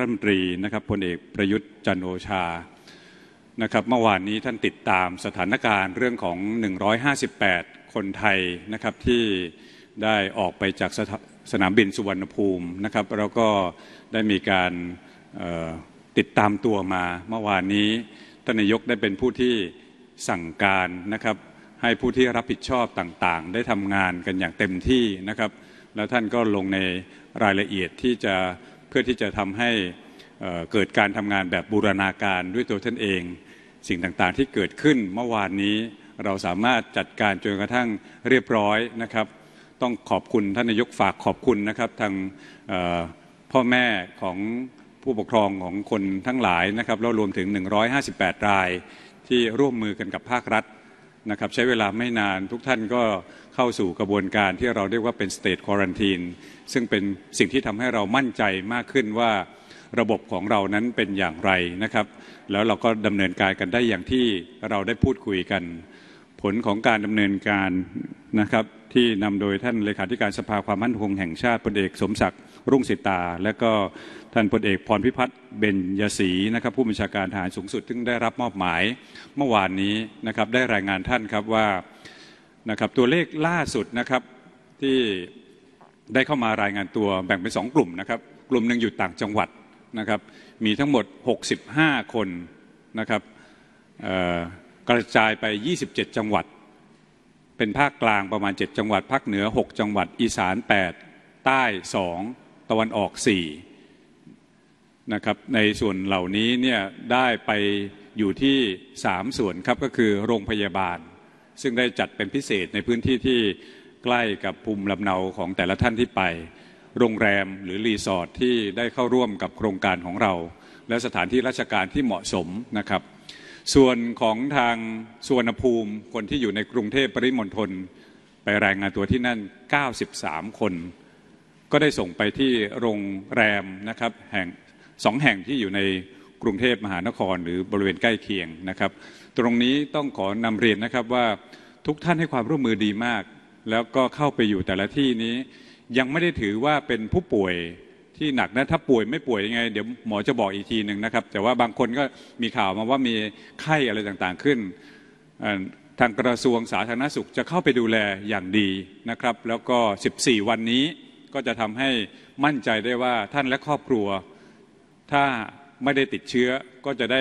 รัฐมนตรีนะครับพลเอกประยุทธ์จันโอชานะครับเมื่อวานนี้ท่านติดตามสถานการณ์เรื่องของ 158 คนไทยนะครับที่ได้ออกไปจากสสนามบินสุวรรณภูมินะครับแล้วก็ได้มีการติดตามตัวมา เมื่อวานนี้ท่านนายกได้เป็นผู้ที่สั่งการนะครับให้ผู้ที่รับผิดชอบต่าง ๆ ได้ทำงานกันอย่างเต็มที่นะครับแล้วท่านก็ลงในรายละเอียดที่จะเพื่อที่จะทำให้เกิดการทำงานแบบบูรณาการด้วยตัวท่านเอง สิ่งต่างๆที่เกิดขึ้นเมื่อวานนี้เราสามารถจัดการจนกระทั่งเรียบร้อยนะครับ ต้องขอบคุณท่านนายกฝากขอบคุณนะครับทางพ่อแม่ของผู้ปกครองของคนทั้งหลายนะครับแล้วรวมถึง 158 รายที่ร่วมมือกันกับภาครัฐนะครับใช้เวลาไม่นานทุกท่านก็เข้าสู่กระบวนการที่เราเรียกว่าเป็นสเตทควอรรนทีนซึ่งเป็นสิ่งที่ทำให้เรามั่นใจมากขึ้นว่าระบบของเรานั้นเป็นอย่างไรนะครับ แล้วเราก็ดำเนินการกันได้อย่างที่เราได้พูดคุยกัน ผลของการดำเนินการนะครับ ที่นำโดยท่านเลขาธิการสภาความมั่นคงแห่งชาติพลเอกสมศักดิ์รุ่งสิตาและก็ท่านพลเอกพรพิพัฒน์เบญยศรีนะครับผู้บัญชาการทหารสูงสุดซึ่งได้รับมอบหมายเมื่อวานนี้นะครับได้รายงานท่านครับว่านะครับตัวเลขล่าสุดนะครับที่ได้เข้ามารายงานตัวแบ่งเป็นสองกลุ่มนะครับ กลุ่มหนึ่งอยู่ต่างจังหวัดนะครับมีทั้งหมด 65 คนนะครับกระจายไป 27 จังหวัด เป็นภาคกลางประมาณ 7 จังหวัด ภาคเหนือ 6 จังหวัด อีสาน 8 ใต้ 2 ตะวันออก4นะครับในส่วนเหล่านี้เนี่ยได้ไปอยู่ที่ 3 ส่วนครับก็คือโรงพยาบาลซึ่งได้จัดเป็นพิเศษในพื้นที่ที่ใกล้กับภูมิลำเนาของแต่ละท่านที่ไป โรงแรมหรือรีสอร์ทที่ได้เข้าร่วมกับโครงการของเรา และสถานที่ราชการที่เหมาะสมนะครับ ส่วนของทางสุวรรณภูมิคนที่อยู่ในกรุงเทพปริมณฑลไปรายงานตัวที่นั่น 93 คน ก็ได้ส่งไปที่โรงแรมนะครับแห่งสองแห่งที่อยู่ในกรุงเทพมหานครหรือบริเวณใกล้เคียงนะครับ ตรงนี้ต้องขอนำเรียนนะครับว่าทุกท่านให้ความร่วมมือดีมาก แล้วก็เข้าไปอยู่แต่ละที่นี้ ยังไม่ได้ถือว่าเป็นผู้ป่วยที่หนักนะ ถ้าป่วยไม่ป่วยยังไง เดี๋ยวหมอจะบอกอีกทีหนึ่งนะครับ แต่ว่าบางคนก็มีข่าวมาว่ามี ไข้อะไรต่างๆขึ้น ทางกระทรวงสาธารณสุขจะเข้าไปดูแลอย่างดีนะครับ แล้วก็14วันนี้ก็จะทำให้มั่นใจได้ว่าท่านและครอบครัวถ้าไม่ได้ติดเชื้อก็จะได้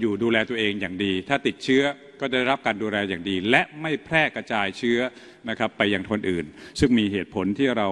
อยู่ดูแลตัวเองอย่างดี ถ้าติดเชื้อก็จะได้รับการดูแลอย่างดีและไม่แพร่กระจายเชื้อนะครับไปยังคนอื่น ซึ่งมีเหตุผลที่เรา